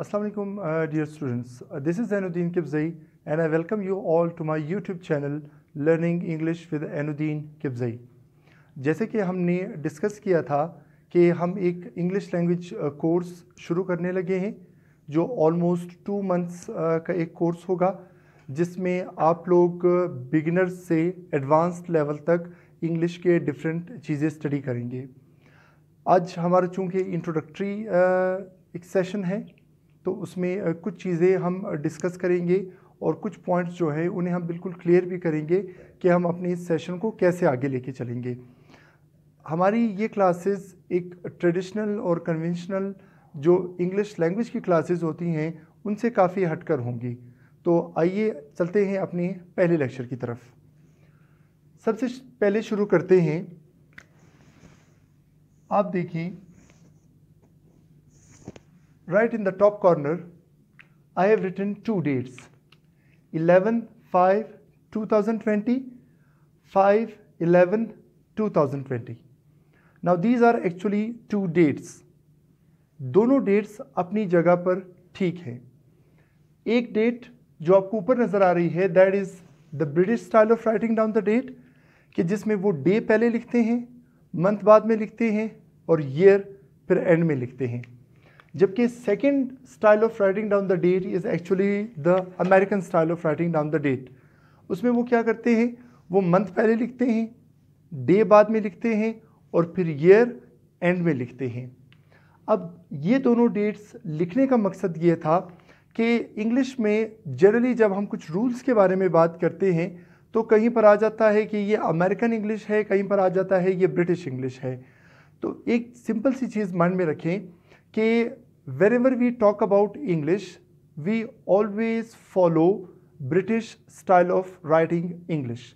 Assalamu dear students this is Uh, this and I welcome you all to my YouTube channel learning English channel, Learning English जैसे कि हमने discuss किया था कि हम एक इंग्लिश लैंग्वेज कोर्स शुरू करने लगे हैं जो ऑलमोस्ट टू मंथ्स का एक कोर्स होगा जिसमें आप लोग बिगिनर्स uh, से एडवांस लेवल तक इंग्लिश के डिफरेंट चीज़ें स्टडी करेंगे आज हमारा चूँकि इंट्रोडक्ट्री एक सेशन है तो उसमें कुछ चीज़ें हम डिस्कस करेंगे और कुछ पॉइंट्स जो है उन्हें हम बिल्कुल क्लियर भी करेंगे कि हम अपने इस सेशन को कैसे आगे लेके चलेंगे हमारी ये क्लासेस एक ट्रेडिशनल और कन्वेंशनल जो इंग्लिश लैंग्वेज की क्लासेस होती हैं उनसे काफ़ी हटकर होंगी तो आइए चलते हैं अपने पहले लेक्चर की तरफ सबसे पहले शुरू करते हैं आप देखिए right in the top corner, I have written two dates 11 5 2020, 5 11 2020. Now these are actually two dates. दोनों डेट्स अपनी जगह पर ठीक हैं एक डेट जो आपको ऊपर नज़र आ रही है that is the British style of writing down the date कि जिसमें वो डे पहले लिखते हैं मंथ बाद में लिखते हैं और ईयर फिर एंड में लिखते हैं जबकि second style of writing down the date is actually the American style of writing down the date उसमें वो क्या करते हैं वो मंथ पहले लिखते हैं डे बाद में लिखते हैं और फिर ईयर एंड में लिखते हैं अब ये दोनों डेट्स लिखने का मकसद ये था कि इंग्लिश में जनरली जब हम कुछ रूल्स के बारे में बात करते हैं तो कहीं पर आ जाता है कि ये अमेरिकन इंग्लिश है कहीं पर आ जाता है ये ब्रिटिश इंग्लिश है तो एक सिंपल सी चीज़ माइंड में रखें कि wherever we talk about English, we always follow British style of writing English.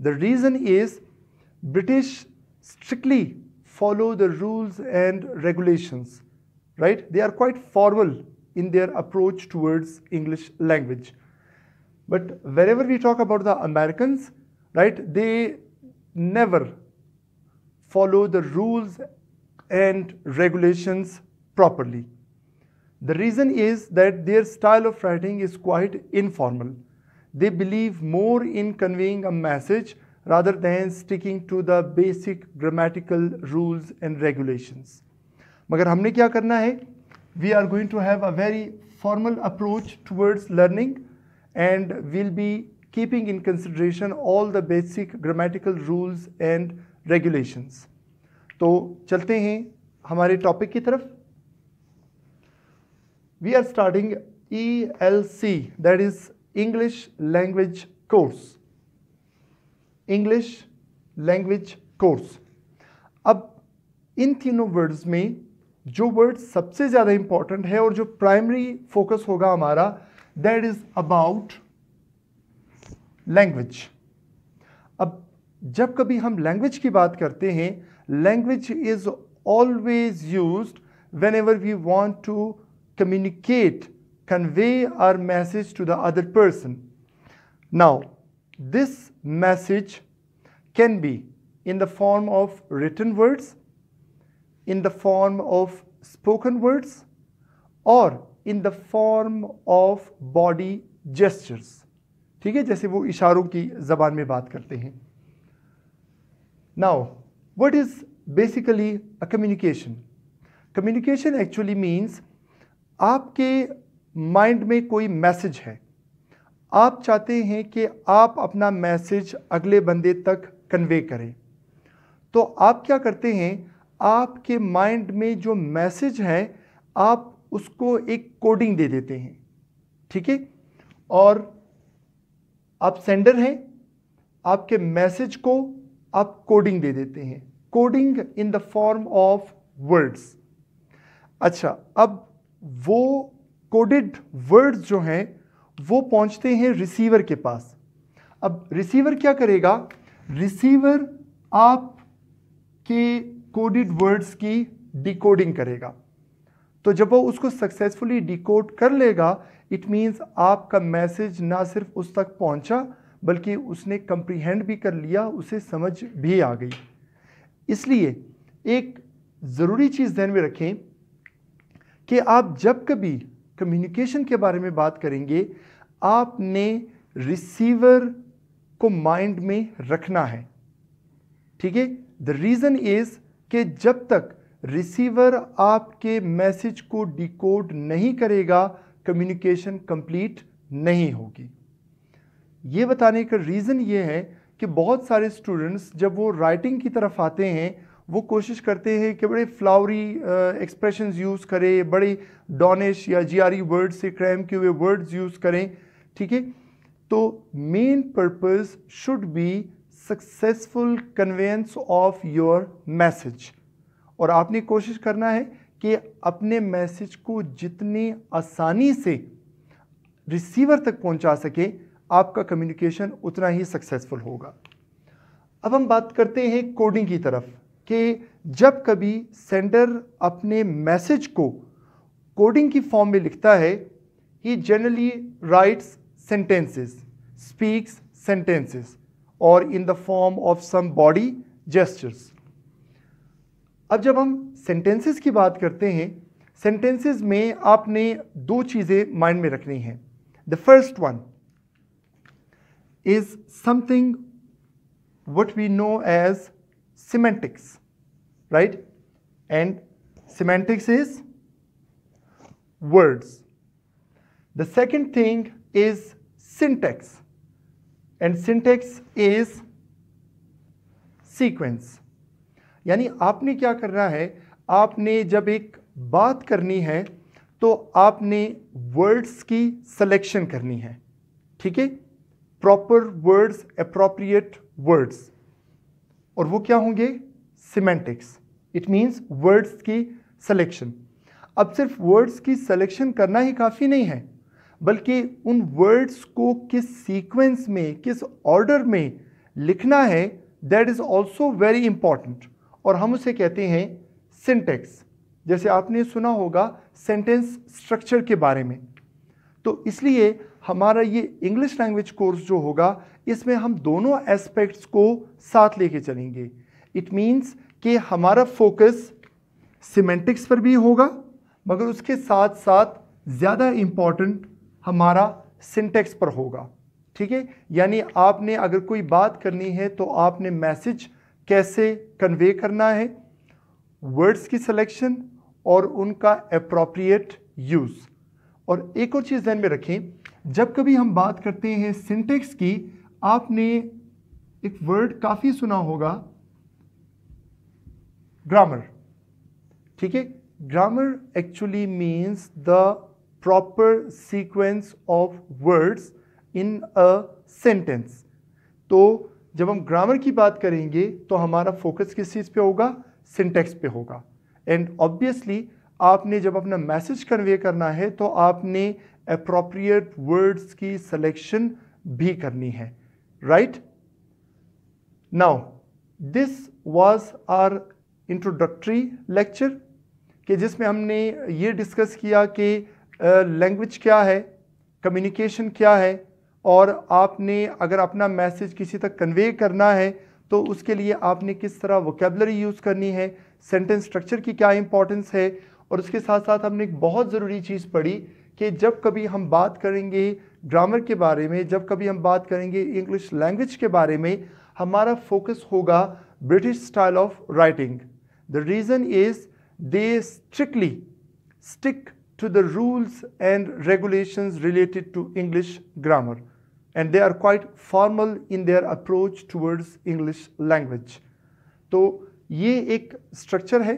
The reason is British strictly follow the rules and regulations, right? They are quite formal in their approach towards English language. But wherever we talk about the Americans, right, they never follow the rules and regulations properly. The reason is that their style of writing is quite informal. They believe more in conveying a message rather than sticking to the basic grammatical rules and regulations. मगर हमने क्या करना है We are going to have a very formal approach towards learning and we'll be keeping in consideration all the basic grammatical rules and regulations. तो चलते हैं हमारे topic की तरफ we are starting ELC that is English language course English language course अब इन तीनों words में जो वर्ड सबसे ज़्यादा इंपॉर्टेंट है और जो प्राइमरी फोकस होगा हमारा दैट इज अबाउट लैंग्वेज अब जब कभी हम लैंग्वेज की बात करते हैं language is always use whenever we want to communicate, convey our message to the other person. Now, this message can be in the form of written words, in the form of spoken words, or in the form of body gestures. ठीक है जैसे वो इशारों की जबान में बात करते हैं now what is basically a communication. Communication actually means आपके माइंड में कोई मैसेज है आप चाहते हैं कि आप अपना मैसेज अगले बंदे तक कन्वे करें तो आप क्या करते हैं आपके माइंड में जो मैसेज है आप उसको एक कोडिंग दे देते हैं ठीक है और आप सेंडर हैं आपके मैसेज को आप कोडिंग दे देते हैं coding in the form of words अच्छा अब वो कोडेड वर्ड्स जो हैं वो पहुंचते हैं रिसीवर के पास अब रिसीवर क्या करेगा रिसीवर आप के कोडेड वर्ड्स की डिकोडिंग करेगा तो जब वो उसको सक्सेसफुली डिकोड कर लेगा इट मीन्स आपका मैसेज ना सिर्फ उस तक पहुंचा बल्कि उसने कंप्रीहेंड भी कर लिया उसे समझ भी आ गई इसलिए एक ज़रूरी चीज़ ध्यान में रखें कि आप जब कभी कम्युनिकेशन के बारे में बात करेंगे आपने रिसीवर को माइंड में रखना है ठीक है द रीज़न इज़ कि जब तक रिसीवर आपके मैसेज को डिकोड नहीं करेगा कम्युनिकेशन कंप्लीट नहीं होगी ये बताने का रीज़न ये है कि बहुत सारे स्टूडेंट्स जब वो राइटिंग की तरफ आते हैं वो कोशिश करते हैं कि बड़े फ्लावरी एक्सप्रेशन यूज़ करें बड़े डोनेश या जीआरई वर्ड्स e से क्रैम किए हुए वर्ड्स यूज़ करें ठीक है तो main purpose should be successful conveyance of your message और आपने कोशिश करना है कि अपने मैसेज को जितनी आसानी से रिसीवर तक पहुंचा सके आपका कम्युनिकेशन उतना ही सक्सेसफुल होगा अब हम बात करते हैं कोडिंग की तरफ कि जब कभी सेंडर अपने मैसेज को कोडिंग की फॉर्म में लिखता है ही generally writes sentences speaks sentences और in the form of some body gestures अब जब हम सेंटेंसेस की बात करते हैं सेंटेंसेस में आपने दो चीज़ें माइंड में रखनी हैं the first one is something what we know as semantics, right? And semantics is words. The second thing is syntax. And syntax is sequence. यानी आपने क्या करना है आपने जब एक बात करनी है तो आपने वर्ड्स की सिलेक्शन करनी है ठीक है प्रॉपर वर्ड्स अप्रोप्रिएट वर्ड्स और वो क्या होंगे सिमेंटिक्स इट मीन्स वर्ड्स की सिलेक्शन अब सिर्फ वर्ड्स की सिलेक्शन करना ही काफ़ी नहीं है बल्कि उन वर्ड्स को किस सीक्वेंस में किस ऑर्डर में लिखना है that is also very important और हम उसे कहते हैं सिंटेक्स जैसे आपने सुना होगा सेंटेंस स्ट्रक्चर के बारे में तो इसलिए हमारा ये इंग्लिश लैंग्वेज कोर्स जो होगा इसमें हम दोनों एस्पेक्ट्स को साथ लेके चलेंगे इट मीन्स कि हमारा फोकस सिमेंटिक्स पर भी होगा मगर उसके साथ साथ ज़्यादा इम्पॉर्टेंट हमारा सिंटेक्स पर होगा ठीक है यानी आपने अगर कोई बात करनी है तो आपने मैसेज कैसे कन्वे करना है वर्ड्स की सिलेक्शन और उनका अप्रोप्रिएट यूज़ और एक और चीज़ ध्यान में रखें जब कभी हम बात करते हैं सिंटेक्स की आपने एक वर्ड काफ़ी सुना होगा ग्रामर ठीक है grammar actually means the proper sequence of words in a sentence तो जब हम ग्रामर की बात करेंगे तो हमारा फोकस किस चीज़ पे होगा सिंटेक्स पे होगा एंड ऑब्वियसली आपने जब अपना मैसेज कन्वे करना है तो आपने अप्रोप्रिएट वर्ड्स की सिलेक्शन भी करनी है right now this was our introductory lecture कि जिसमें हमने ये डिस्कस किया कि लैंग्वेज uh, क्या है कम्युनिकेशन क्या है और आपने अगर अपना मैसेज किसी तक कन्वे करना है तो उसके लिए आपने किस तरह वोकेबलरी यूज़ करनी है सेंटेंस स्ट्रक्चर की क्या इंपॉर्टेंस है और उसके साथ साथ हमने एक बहुत ज़रूरी चीज़ पढ़ी कि जब कभी हम बात करेंगे ग्रामर के बारे में जब कभी हम बात करेंगे इंग्लिश लैंग्वेज के बारे में हमारा फोकस होगा British style of writing the reason is they strictly stick to the rules and regulation related to English grammar and they are quite formal in their approach towards English language तो ये एक structure है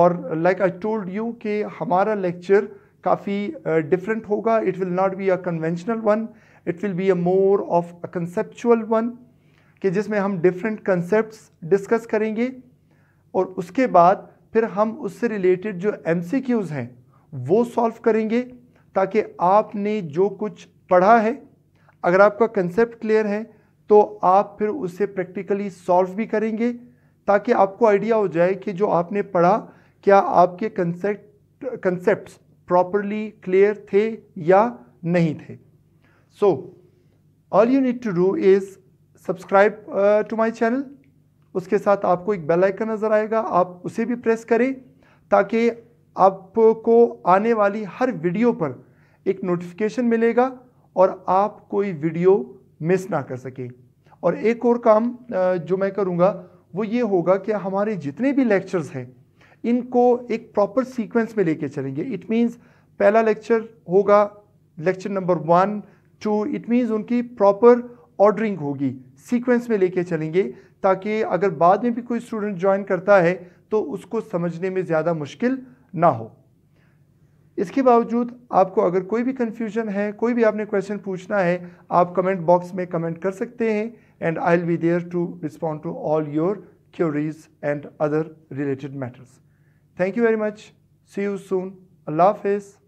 और like I told you कि हमारा lecture काफ़ी different होगा it will not be a conventional one it will be a more of a conceptual one कि जिसमें हम डिफरेंट कंसेप्ट डिस्कस करेंगे और उसके बाद फिर हम उससे रिलेटेड जो एम हैं वो सॉल्व करेंगे ताकि आपने जो कुछ पढ़ा है अगर आपका कंसेप्ट क्लियर है तो आप फिर उसे प्रैक्टिकली सॉल्व भी करेंगे ताकि आपको आइडिया हो जाए कि जो आपने पढ़ा क्या आपके कंसेप्ट कंसेप्ट प्रॉपरली क्लियर थे या नहीं थे so all you need to do is subscribe to my channel उसके साथ आपको एक बेल आइकन नज़र आएगा आप उसे भी प्रेस करें ताकि आपको आने वाली हर वीडियो पर एक नोटिफिकेशन मिलेगा और आप कोई वीडियो मिस ना कर सकें और एक और काम uh, जो मैं करूँगा वो ये होगा कि हमारे जितने भी लेक्चर्स हैं इनको एक प्रॉपर सीक्वेंस में लेके चलेंगे इट मीन्स पहला लेक्चर होगा lecture number one two it means उनकी प्रॉपर ऑर्डरिंग होगी सीक्वेंस में लेके चलेंगे ताकि अगर बाद में भी कोई स्टूडेंट ज्वाइन करता है तो उसको समझने में ज़्यादा मुश्किल ना हो इसके बावजूद आपको अगर कोई भी कन्फ्यूजन है कोई भी आपने क्वेश्चन पूछना है आप कमेंट बॉक्स में कमेंट कर सकते हैं and I will be there to respond to all your queries and other related matters Thank you very much. See you soon. Allah Hafiz.